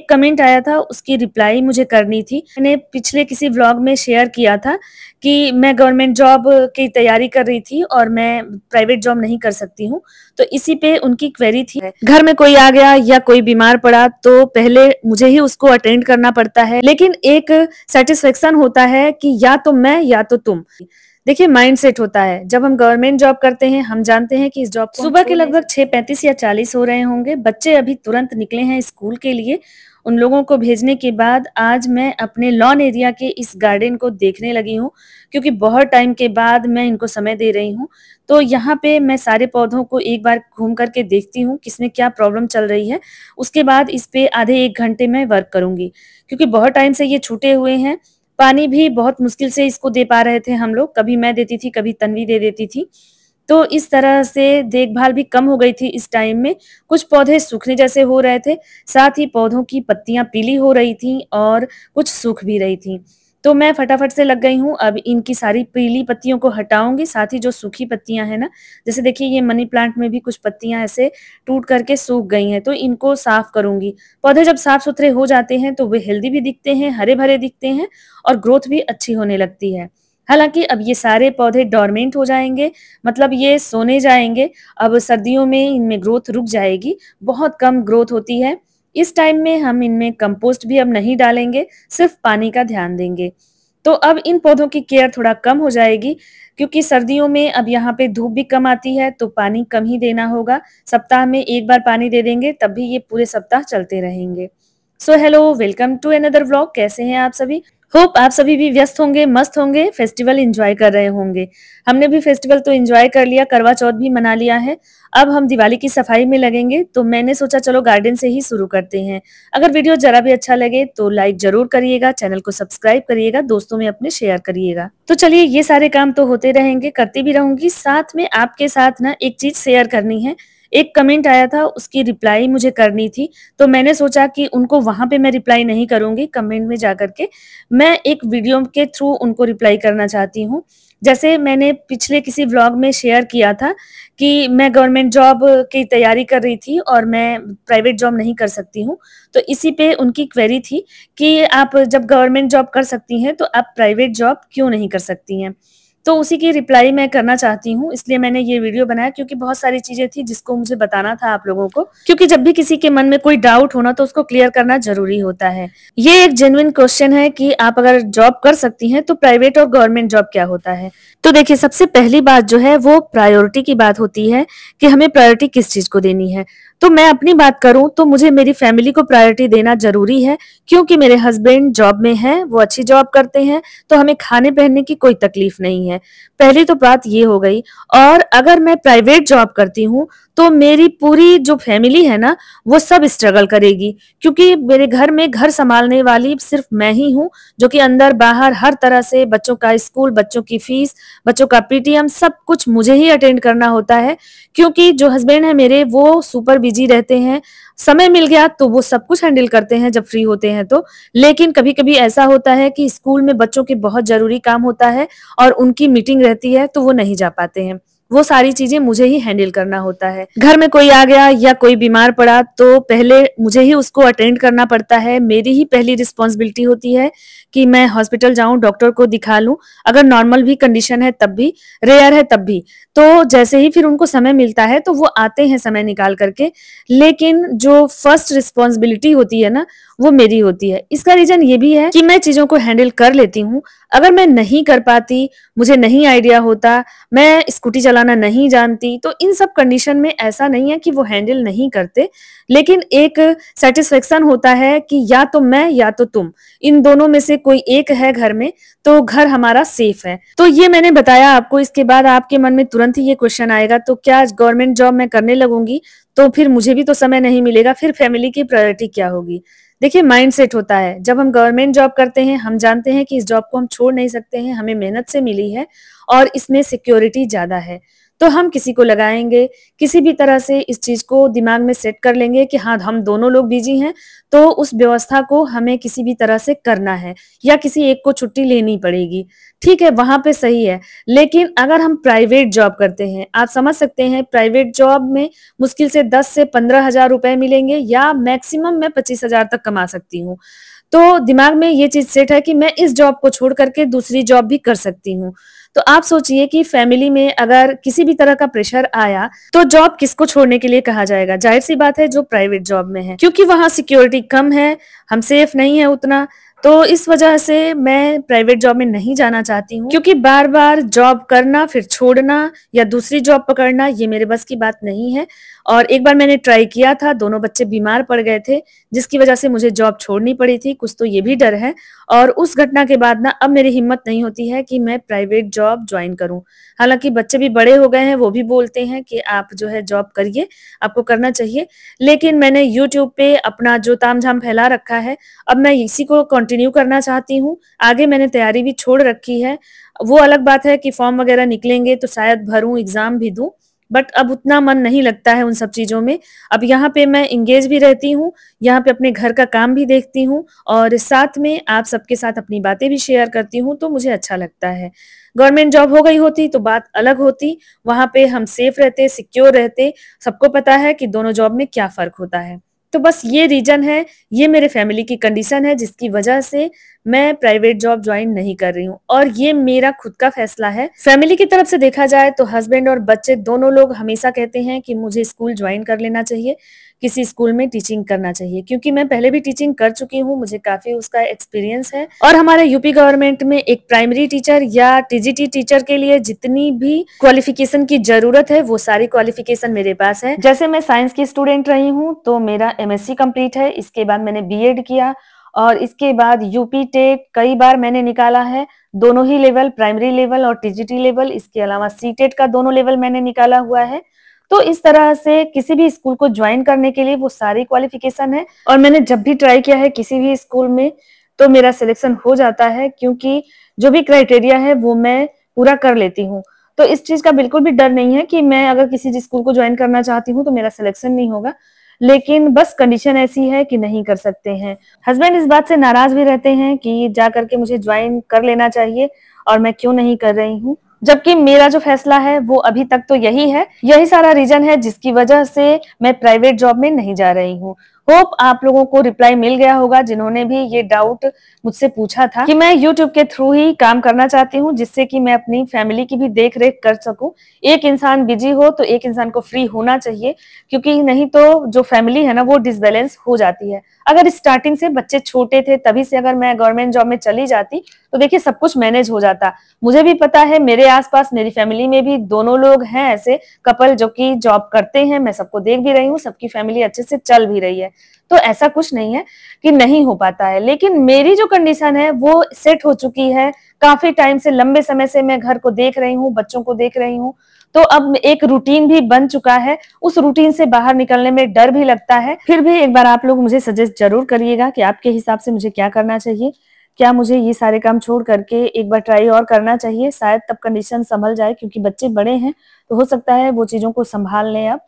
एक कमेंट आया था उसकी रिप्लाई मुझे करनी थी मैंने पिछले किसी व्लॉग में शेयर किया था कि मैं गवर्नमेंट जॉब की तैयारी कर रही थी और मैं प्राइवेट जॉब नहीं कर सकती हूँ तो इसी पे उनकी क्वेरी थी घर में कोई आ गया या कोई बीमार पड़ा तो पहले मुझे ही उसको अटेंड करना पड़ता है लेकिन एक सेटिस्फेक्शन होता है कि या तो मैं या तो तुम देखिए माइंडसेट होता है जब हम गवर्नमेंट जॉब करते हैं हम जानते हैं कि इस जॉब सुबह के लगभग छह पैंतीस या चालीस हो रहे होंगे बच्चे अभी तुरंत निकले हैं स्कूल के लिए उन लोगों को भेजने के बाद आज मैं अपने लॉन एरिया के इस गार्डन को देखने लगी हूँ क्योंकि बहुत टाइम के बाद मैं इनको समय दे रही हूँ तो यहाँ पे मैं सारे पौधों को एक बार घूम करके देखती हूँ किसमें क्या प्रॉब्लम चल रही है उसके बाद इस पे आधे एक घंटे में वर्क करूंगी क्योंकि बहुत टाइम से ये छूटे हुए हैं पानी भी बहुत मुश्किल से इसको दे पा रहे थे हम लोग कभी मैं देती थी कभी तनवी दे देती थी तो इस तरह से देखभाल भी कम हो गई थी इस टाइम में कुछ पौधे सूखने जैसे हो रहे थे साथ ही पौधों की पत्तियां पीली हो रही थी और कुछ सूख भी रही थी तो मैं फटाफट से लग गई हूँ अब इनकी सारी पीली पत्तियों को हटाऊंगी साथ ही जो सूखी पत्तियां हैं ना जैसे देखिए ये मनी प्लांट में भी कुछ पत्तियां ऐसे टूट करके सूख गई हैं तो इनको साफ करूंगी पौधे जब साफ सुथरे हो जाते हैं तो वे हेल्दी भी दिखते हैं हरे भरे दिखते हैं और ग्रोथ भी अच्छी होने लगती है हालांकि अब ये सारे पौधे डॉर्मेंट हो जाएंगे मतलब ये सोने जाएंगे अब सर्दियों में इनमें ग्रोथ रुक जाएगी बहुत कम ग्रोथ होती है इस टाइम में हम इनमें कंपोस्ट भी अब नहीं डालेंगे सिर्फ पानी का ध्यान देंगे तो अब इन पौधों की केयर थोड़ा कम हो जाएगी क्योंकि सर्दियों में अब यहाँ पे धूप भी कम आती है तो पानी कम ही देना होगा सप्ताह में एक बार पानी दे देंगे तब भी ये पूरे सप्ताह चलते रहेंगे so hello welcome to another vlog कैसे हैं आप सभी होप आप सभी भी व्यस्त होंगे मस्त होंगे फेस्टिवल एंजॉय कर रहे होंगे हमने भी फेस्टिवल तो एंजॉय कर लिया करवा चौथ भी मना लिया है अब हम दिवाली की सफाई में लगेंगे तो मैंने सोचा चलो गार्डन से ही शुरू करते हैं अगर वीडियो जरा भी अच्छा लगे तो लाइक जरूर करिएगा चैनल को सब्सक्राइब करिएगा दोस्तों में अपने शेयर करिएगा तो चलिए ये सारे काम तो होते रहेंगे करती भी रहूंगी साथ में आपके साथ ना एक चीज शेयर करनी है एक कमेंट आया था उसकी रिप्लाई मुझे करनी थी तो मैंने सोचा कि उनको वहां पे मैं रिप्लाई नहीं करूंगी कमेंट में जाकर के मैं एक वीडियो के थ्रू उनको रिप्लाई करना चाहती हूँ जैसे मैंने पिछले किसी व्लॉग में शेयर किया था कि मैं गवर्नमेंट जॉब की तैयारी कर रही थी और मैं प्राइवेट जॉब नहीं कर सकती हूँ तो इसी पे उनकी क्वेरी थी कि आप जब गवर्नमेंट जॉब कर सकती हैं तो आप प्राइवेट जॉब क्यों नहीं कर सकती हैं तो उसी की रिप्लाई मैं करना चाहती हूँ इसलिए मैंने ये वीडियो बनाया क्योंकि बहुत सारी चीजें थी जिसको मुझे बताना था आप लोगों को क्योंकि जब भी किसी के मन में कोई डाउट होना तो उसको क्लियर करना जरूरी होता है ये एक जेन्युन क्वेश्चन है कि आप अगर जॉब कर सकती हैं तो प्राइवेट और गवर्नमेंट जॉब क्या होता है तो देखिये सबसे पहली बात जो है वो प्रायोरिटी की बात होती है कि हमें प्रायोरिटी किस चीज को देनी है तो मैं अपनी बात करूं तो मुझे मेरी फैमिली को प्रायोरिटी देना जरूरी है क्योंकि मेरे हस्बैंड जॉब में हैं वो अच्छी जॉब करते हैं तो हमें खाने पहनने की कोई तकलीफ नहीं है पहली तो बात ये हो गई और अगर मैं प्राइवेट जॉब करती हूँ तो मेरी पूरी जो फैमिली है ना वो सब स्ट्रगल करेगी क्योंकि मेरे घर में घर संभालने वाली सिर्फ मैं ही हूँ जो कि अंदर बाहर हर तरह से बच्चों का स्कूल बच्चों की फीस बच्चों का पीटीएम सब कुछ मुझे ही अटेंड करना होता है क्योंकि जो हस्बैंड है मेरे वो सुपर बिजी रहते हैं समय मिल गया तो वो सब कुछ हैंडल करते हैं जब फ्री होते हैं तो लेकिन कभी कभी ऐसा होता है कि स्कूल में बच्चों के बहुत जरूरी काम होता है और उनकी मीटिंग रहती है तो वो नहीं जा पाते हैं वो सारी चीजें मुझे ही हैंडल करना होता है घर में कोई आ गया या कोई बीमार पड़ा तो पहले मुझे ही उसको अटेंड करना पड़ता है मेरी ही पहली रिस्पॉन्सिबिलिटी होती है कि मैं हॉस्पिटल जाऊं डॉक्टर को दिखा लूं अगर नॉर्मल भी कंडीशन है तब भी रेयर है तब भी तो जैसे ही फिर उनको समय मिलता है तो वो आते हैं समय निकाल करके लेकिन जो फर्स्ट रिस्पॉन्सिबिलिटी होती है ना वो मेरी होती है इसका रीजन ये भी है कि मैं चीजों को हैंडल कर लेती हूँ अगर मैं नहीं कर पाती मुझे नहीं आइडिया होता मैं स्कूटी चला चलाना नहीं जानती तो इन सब कंडीशन में ऐसा नहीं है कि वो हैंडल नहीं करते लेकिन एक सेटिस्फेक्शन होता है कि या तो मैं या तो तुम इन दोनों में से कोई एक है घर में तो घर हमारा सेफ है तो ये मैंने बताया आपको इसके बाद आपके मन में तुरंत ही ये क्वेश्चन आएगा तो क्या गवर्नमेंट जॉब मैं करने लगूंगी तो फिर मुझे भी तो समय नहीं मिलेगा फिर फैमिली की प्रायोरिटी क्या होगी देखिए माइंडसेट होता है जब हम गवर्नमेंट जॉब करते हैं हम जानते हैं कि इस जॉब को हम छोड़ नहीं सकते हैं हमें मेहनत से मिली है और इसमें सिक्योरिटी ज्यादा है तो हम किसी को लगाएंगे किसी भी तरह से इस चीज को दिमाग में सेट कर लेंगे कि हाँ हम दोनों लोग बिजी हैं तो उस व्यवस्था को हमें किसी भी तरह से करना है या किसी एक को छुट्टी लेनी पड़ेगी ठीक है वहां पे सही है लेकिन अगर हम प्राइवेट जॉब करते हैं आप समझ सकते हैं प्राइवेट जॉब में मुश्किल से दस से पंद्रह हजार रुपए मिलेंगे या मैक्सिमम मैं पच्चीस हजार तक कमा सकती हूँ तो दिमाग में ये चीज सेट है कि मैं इस जॉब को छोड़ करके दूसरी जॉब भी कर सकती हूँ तो आप सोचिए कि फैमिली में अगर किसी भी तरह का प्रेशर आया तो जॉब किसको छोड़ने के लिए कहा जाएगा जाहिर सी बात है जो प्राइवेट जॉब में है क्योंकि वहां सिक्योरिटी कम है हम सेफ नहीं है उतना तो इस वजह से मैं प्राइवेट जॉब में नहीं जाना चाहती हूँ क्योंकि बार बार जॉब करना फिर छोड़ना या दूसरी जॉब पकड़ना ये मेरे बस की बात नहीं है और एक बार मैंने ट्राई किया था दोनों बच्चे बीमार पड़ गए थे जिसकी वजह से मुझे जॉब छोड़नी पड़ी थी कुछ तो ये भी डर है और उस घटना के बाद ना अब मेरी हिम्मत नहीं होती है कि मैं प्राइवेट जॉब ज्वाइन करूँ हालांकि बच्चे भी बड़े हो गए हैं वो भी बोलते हैं कि आप जो है जॉब करिए आपको करना चाहिए लेकिन मैंने यूट्यूब पे अपना जो ताम फैला रखा है अब मैं इसी को कंटिन्यू करना चाहती हूँ आगे मैंने तैयारी भी छोड़ रखी है वो अलग बात है कि फॉर्म वगैरह निकलेंगे तो शायद भरूं एग्जाम भी दूं बट अब उतना मन नहीं लगता है उन सब चीजों में अब यहाँ पे मैं इंगेज भी रहती हूँ यहाँ पे अपने घर का काम भी देखती हूँ और साथ में आप सबके साथ अपनी बातें भी शेयर करती हूँ तो मुझे अच्छा लगता है गवर्नमेंट जॉब हो गई होती तो बात अलग होती वहां पे हम सेफ रहते सिक्योर रहते सबको पता है कि दोनों जॉब में क्या फर्क होता है तो बस ये रीजन है ये मेरे फैमिली की कंडीशन है जिसकी वजह से मैं प्राइवेट जॉब ज्वाइन नहीं कर रही हूँ और ये मेरा खुद का फैसला है फैमिली की तरफ से देखा जाए तो हस्बैंड और बच्चे दोनों लोग हमेशा कहते हैं कि मुझे स्कूल ज्वाइन कर लेना चाहिए किसी स्कूल में टीचिंग करना चाहिए क्योंकि मैं पहले भी टीचिंग कर चुकी हूँ मुझे काफी उसका एक्सपीरियंस है और हमारे यूपी गवर्नमेंट में एक प्राइमरी टीचर या टीजीटी टीचर के लिए जितनी भी क्वालिफिकेशन की जरूरत है वो सारी क्वालिफिकेशन मेरे पास है जैसे मैं साइंस की स्टूडेंट रही हूँ तो मेरा एमएससी कम्प्लीट है इसके बाद मैंने बी किया और इसके बाद यूपी टेट e कई बार मैंने निकाला है दोनों ही लेवल प्राइमरी लेवल और टीजीटी लेवल इसके अलावा सी टेट e का दोनों लेवल मैंने निकाला हुआ है तो इस तरह से किसी भी स्कूल को ज्वाइन करने के लिए वो सारी क्वालिफिकेशन है और मैंने जब भी ट्राई किया है किसी भी स्कूल में तो मेरा सिलेक्शन हो जाता है क्योंकि जो भी क्राइटेरिया है वो मैं पूरा कर लेती हूँ तो इस चीज का बिल्कुल भी डर नहीं है कि मैं अगर किसी स्कूल को ज्वाइन करना चाहती हूँ तो मेरा सिलेक्शन नहीं होगा लेकिन बस कंडीशन ऐसी है कि नहीं कर सकते हैं हस्बैंड इस बात से नाराज भी रहते हैं कि जा करके मुझे ज्वाइन कर लेना चाहिए और मैं क्यों नहीं कर रही हूँ जबकि मेरा जो फैसला है वो अभी तक तो यही है यही सारा रीजन है जिसकी वजह से मैं प्राइवेट जॉब में नहीं जा रही हूँ होप आप लोगों को रिप्लाई मिल गया होगा जिन्होंने भी ये डाउट मुझसे पूछा था कि मैं यूट्यूब के थ्रू ही काम करना चाहती हूँ जिससे कि मैं अपनी फैमिली की भी देख रेख कर सकूँ एक इंसान बिजी हो तो एक इंसान को फ्री होना चाहिए क्योंकि नहीं तो जो फैमिली है ना वो डिसबैलेंस हो जाती है अगर स्टार्टिंग से बच्चे छोटे थे तभी से अगर मैं गवर्नमेंट जॉब में चली जाती तो देखिए सब कुछ मैनेज हो जाता मुझे भी पता है मेरे आसपास मेरी फैमिली में भी दोनों लोग हैं ऐसे कपल जो कि जॉब करते हैं मैं सबको देख भी रही हूँ सबकी फैमिली अच्छे से चल भी रही है तो ऐसा कुछ नहीं है कि नहीं हो पाता है लेकिन मेरी जो कंडीशन है वो सेट हो चुकी है काफी टाइम से लंबे समय से मैं घर को देख रही हूँ बच्चों को देख रही हूँ तो अब एक रूटीन भी बन चुका है उस रूटीन से बाहर निकलने में डर भी लगता है फिर भी एक बार आप लोग मुझे सजेस्ट जरूर करिएगा कि आपके हिसाब से मुझे क्या करना चाहिए क्या मुझे ये सारे काम छोड़ करके एक बार ट्राई और करना चाहिए शायद तब कंडीशन संभल जाए क्योंकि बच्चे बड़े हैं तो हो सकता है वो चीज़ों को संभाल लें अब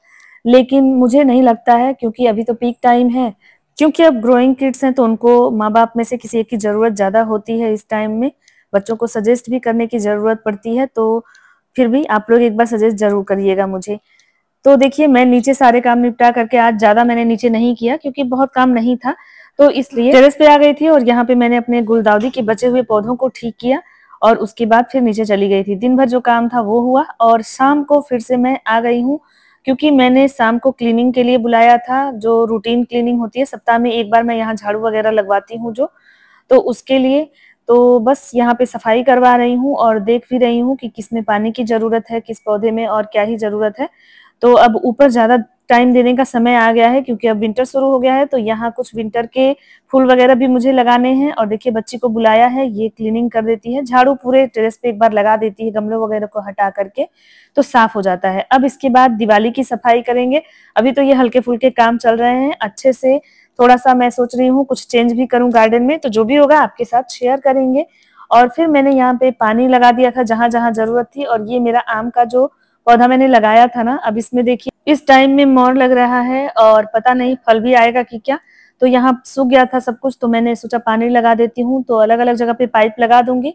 लेकिन मुझे नहीं लगता है क्योंकि अभी तो पीक टाइम है क्योंकि अब ग्रोइंग किड्स हैं तो उनको माँ बाप में से किसी एक की ज़रूरत ज़्यादा होती है इस टाइम में बच्चों को सजेस्ट भी करने की ज़रूरत पड़ती है तो फिर भी आप लोग एक बार सजेस्ट ज़रूर करिएगा मुझे तो देखिए मैं नीचे सारे काम निपटा करके आज ज़्यादा मैंने नीचे नहीं किया क्योंकि बहुत काम नहीं था तो इसलिए टेरेस पे आ गई थी और यहाँ पे मैंने अपने गुलदाउदी के बचे हुए पौधों को ठीक किया और उसके बाद फिर नीचे चली गई थी दिन भर जो काम था वो हुआ और शाम को फिर से मैं आ गई हूँ क्योंकि मैंने शाम को क्लीनिंग के लिए बुलाया था जो रूटीन क्लीनिंग होती है सप्ताह में एक बार मैं यहाँ झाड़ू वगैरह लगवाती हूँ जो तो उसके लिए तो बस यहाँ पे सफाई करवा रही हूँ और देख भी रही हूँ कि किस में पानी की जरूरत है किस पौधे में और क्या ही जरूरत है तो अब ऊपर ज्यादा टाइम देने का समय आ गया है क्योंकि अब विंटर शुरू हो गया है तो यहाँ कुछ विंटर के फूल वगैरह भी मुझे लगाने हैं और देखिए बच्ची को बुलाया है ये क्लीनिंग कर देती है झाड़ू पूरे टेरेस पे एक बार लगा देती है गमलों वगैरह को हटा करके तो साफ हो जाता है अब इसके बाद दिवाली की सफाई करेंगे अभी तो ये हल्के फुल्के काम चल रहे हैं अच्छे से थोड़ा सा मैं सोच रही हूँ कुछ चेंज भी करूँ गार्डन में तो जो भी होगा आपके साथ शेयर करेंगे और फिर मैंने यहाँ पे पानी लगा दिया था जहां जहां जरूरत थी और ये मेरा आम का जो पौधा मैंने लगाया था ना अब इसमें देखिए इस टाइम में मोर लग रहा है और पता नहीं फल भी आएगा कि क्या तो यहाँ सूख गया था सब कुछ तो मैंने सोचा पानी लगा देती हूँ तो अलग अलग जगह पे पाइप लगा दूंगी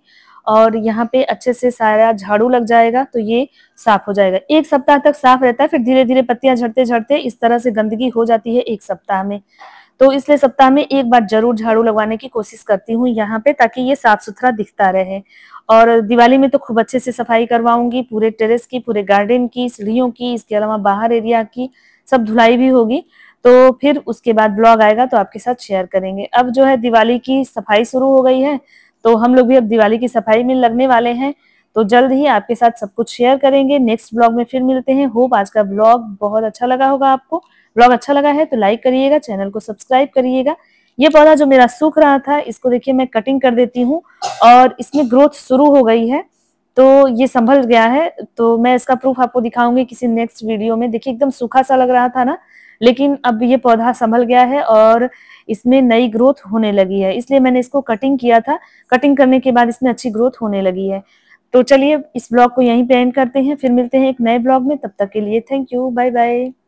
और यहाँ पे अच्छे से सारा झाड़ू लग जाएगा तो ये साफ हो जाएगा एक सप्ताह तक साफ रहता है फिर धीरे धीरे पत्तियां झड़ते झड़ते इस तरह से गंदगी हो जाती है एक सप्ताह में तो इसलिए सप्ताह में एक बार जरूर झाड़ू लगवाने की कोशिश करती हूँ यहाँ पे ताकि ये साफ सुथरा दिखता रहे और दिवाली में तो खूब अच्छे से सफाई करवाऊंगी पूरे टेरेस की पूरे गार्डन की सीढ़ियों की इसके अलावा बाहर एरिया की सब धुलाई भी होगी तो फिर उसके बाद ब्लॉग आएगा तो आपके साथ शेयर करेंगे अब जो है दिवाली की सफाई शुरू हो गई है तो हम लोग भी अब दिवाली की सफाई में लगने वाले हैं तो जल्द ही आपके साथ सब कुछ शेयर करेंगे नेक्स्ट ब्लॉग में फिर मिलते हैं होप आज का ब्लॉग बहुत अच्छा लगा होगा आपको ब्लॉग अच्छा लगा है तो लाइक करिएगा चैनल को सब्सक्राइब करिएगा ये पौधा जो मेरा सूख रहा था इसको देखिए मैं कटिंग कर देती हूँ और इसमें ग्रोथ शुरू हो गई है तो ये संभल गया है तो मैं इसका प्रूफ आपको दिखाऊंगी किसी नेक्स्ट वीडियो में देखिए एकदम सूखा सा लग रहा था ना लेकिन अब ये पौधा संभल गया है और इसमें नई ग्रोथ होने लगी है इसलिए मैंने इसको कटिंग किया था कटिंग करने के बाद इसमें अच्छी ग्रोथ होने लगी है तो चलिए इस ब्लॉग को यहीं पे एंड करते हैं फिर मिलते हैं एक नए ब्लॉग में तब तक के लिए थैंक यू बाय बाय